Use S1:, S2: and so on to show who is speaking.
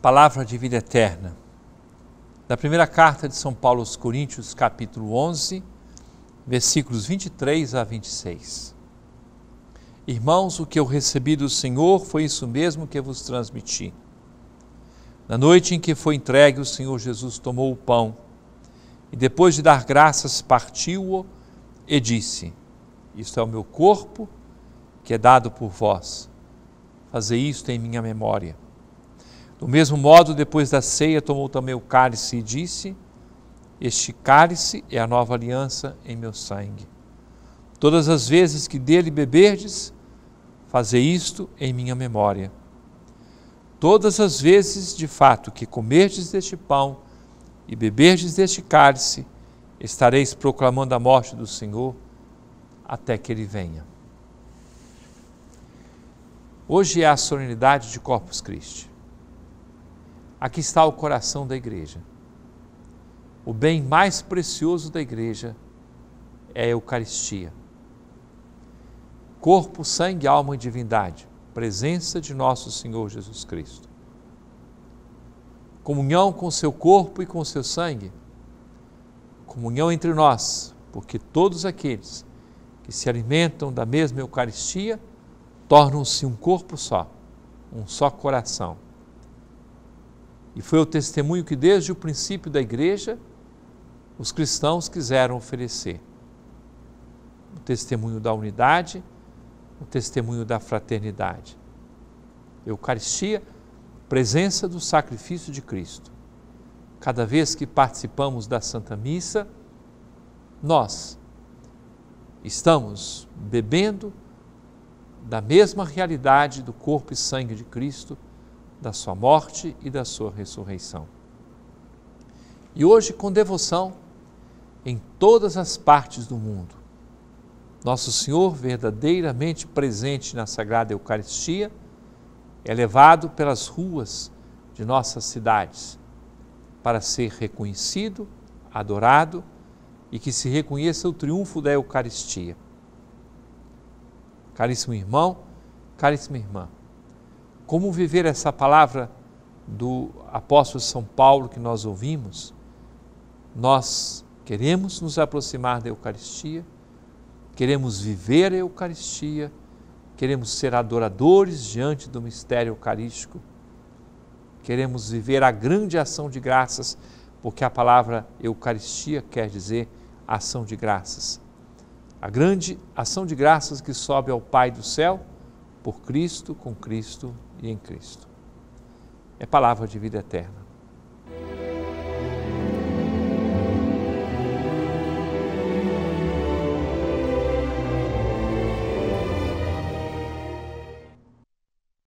S1: palavra de vida eterna. Da primeira carta de São Paulo aos Coríntios, capítulo 11, versículos 23 a 26. Irmãos, o que eu recebi do Senhor foi isso mesmo que vos transmiti. Na noite em que foi entregue, o Senhor Jesus tomou o pão e, depois de dar graças, partiu-o e disse: Isto é o meu corpo que é dado por vós. Fazei isto em minha memória. Do mesmo modo, depois da ceia, tomou também o cálice e disse: Este cálice é a nova aliança em meu sangue. Todas as vezes que dele beberdes, fazei isto em minha memória. Todas as vezes, de fato, que comerdes deste pão e beberdes deste cálice, estareis proclamando a morte do Senhor até que ele venha. Hoje é a solenidade de Corpus Christi. Aqui está o coração da igreja. O bem mais precioso da igreja é a Eucaristia. Corpo, sangue, alma e divindade, presença de nosso Senhor Jesus Cristo. Comunhão com seu corpo e com seu sangue, comunhão entre nós, porque todos aqueles que se alimentam da mesma Eucaristia tornam-se um corpo só, um só coração e foi o testemunho que, desde o princípio da igreja, os cristãos quiseram oferecer. O testemunho da unidade, o testemunho da fraternidade. Eucaristia, presença do sacrifício de Cristo. Cada vez que participamos da Santa Missa, nós estamos bebendo da mesma realidade do corpo e sangue de Cristo da sua morte e da sua ressurreição. E hoje, com devoção, em todas as partes do mundo, Nosso Senhor, verdadeiramente presente na Sagrada Eucaristia, é levado pelas ruas de nossas cidades para ser reconhecido, adorado e que se reconheça o triunfo da Eucaristia. Caríssimo irmão, caríssima irmã, como viver essa palavra do apóstolo São Paulo que nós ouvimos? Nós queremos nos aproximar da Eucaristia, queremos viver a Eucaristia, queremos ser adoradores diante do mistério eucarístico, queremos viver a grande ação de graças, porque a palavra Eucaristia quer dizer ação de graças. A grande ação de graças que sobe ao Pai do céu por Cristo, com Cristo e em Cristo. É palavra de vida eterna.